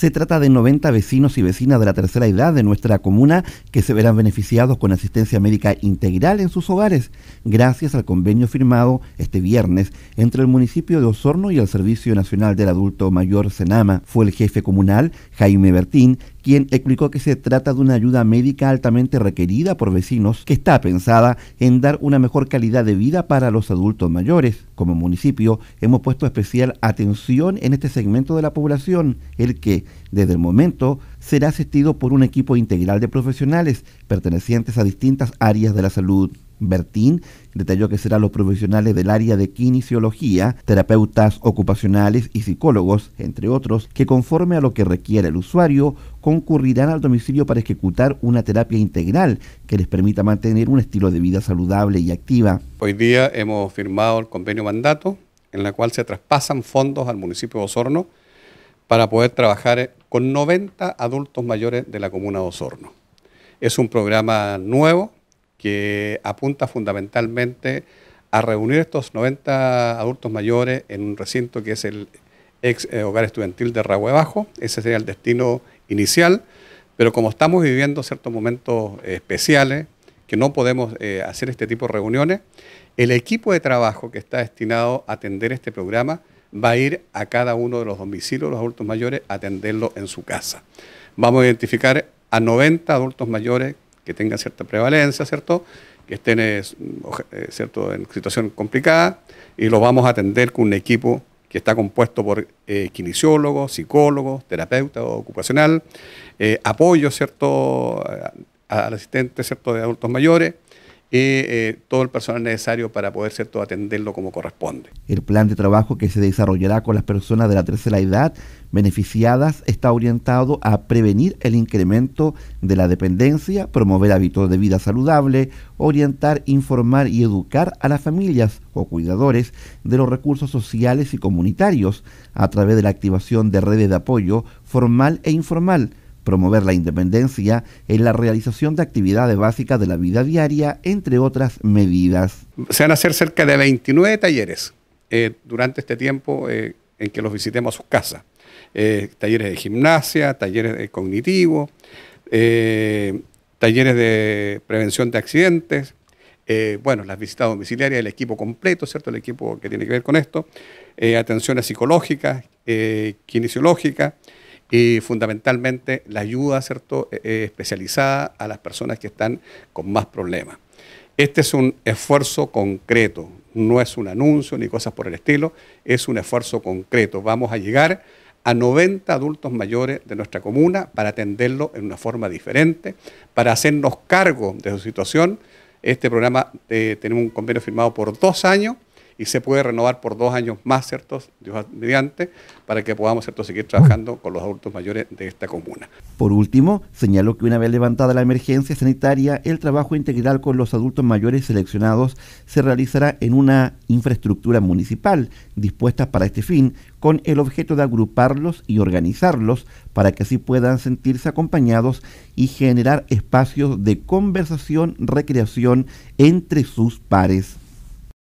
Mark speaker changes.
Speaker 1: Se trata de 90 vecinos y vecinas de la tercera edad de nuestra comuna que se verán beneficiados con asistencia médica integral en sus hogares, gracias al convenio firmado este viernes entre el municipio de Osorno y el Servicio Nacional del Adulto Mayor Senama. Fue el jefe comunal, Jaime Bertín, quien explicó que se trata de una ayuda médica altamente requerida por vecinos que está pensada en dar una mejor calidad de vida para los adultos mayores. Como municipio hemos puesto especial atención en este segmento de la población, el que desde el momento será asistido por un equipo integral de profesionales pertenecientes a distintas áreas de la salud. Bertín detalló que serán los profesionales del área de kinesiología, terapeutas ocupacionales y psicólogos, entre otros, que conforme a lo que requiere el usuario, concurrirán al domicilio para ejecutar una terapia integral que les permita mantener un estilo de vida saludable y activa.
Speaker 2: Hoy día hemos firmado el convenio mandato en la cual se traspasan fondos al municipio de Osorno para poder trabajar con 90 adultos mayores de la comuna de Osorno. Es un programa nuevo que apunta fundamentalmente a reunir estos 90 adultos mayores en un recinto que es el ex eh, hogar estudiantil de Ragüe Bajo. Ese sería el destino inicial, pero como estamos viviendo ciertos momentos eh, especiales, que no podemos eh, hacer este tipo de reuniones, el equipo de trabajo que está destinado a atender este programa va a ir a cada uno de los domicilios de los adultos mayores a atenderlo en su casa. Vamos a identificar a 90 adultos mayores que tengan cierta prevalencia, ¿cierto? Que estén eh, eh, ¿cierto? en situación complicada y los vamos a atender con un equipo que está compuesto por eh, kinesiólogos, psicólogos, terapeuta ocupacional, apoyo, ¿cierto? al asistente, ¿cierto? De adultos mayores, y eh, todo el personal necesario para poder atenderlo como corresponde.
Speaker 1: El plan de trabajo que se desarrollará con las personas de la tercera edad beneficiadas está orientado a prevenir el incremento de la dependencia, promover hábitos de vida saludable, orientar, informar y educar a las familias o cuidadores de los recursos sociales y comunitarios a través de la activación de redes de apoyo formal e informal promover la independencia en la realización de actividades básicas de la vida diaria, entre otras medidas.
Speaker 2: Se van a hacer cerca de 29 talleres eh, durante este tiempo eh, en que los visitemos a sus casas. Eh, talleres de gimnasia, talleres de cognitivos, talleres de prevención de accidentes, bueno, las visitas domiciliarias, el equipo completo, ¿cierto? El equipo que tiene que ver con esto, atenciones psicológicas, kinesiológicas, y fundamentalmente la ayuda ¿cierto? E, e, especializada a las personas que están con más problemas. Este es un esfuerzo concreto, no es un anuncio ni cosas por el estilo, es un esfuerzo concreto. Vamos a llegar a 90 adultos mayores de nuestra comuna para atenderlo en una forma diferente, para hacernos cargo de su situación. Este programa eh, tenemos un convenio firmado por dos años y se puede renovar por dos años más, ¿cierto? Dios mediante, para que podamos, ¿cierto?, seguir trabajando con los adultos mayores de esta comuna.
Speaker 1: Por último, señaló que una vez levantada la emergencia sanitaria, el trabajo integral con los adultos mayores seleccionados se realizará en una infraestructura municipal dispuesta para este fin, con el objeto de agruparlos y organizarlos para que así puedan sentirse acompañados y generar espacios de conversación, recreación entre sus pares.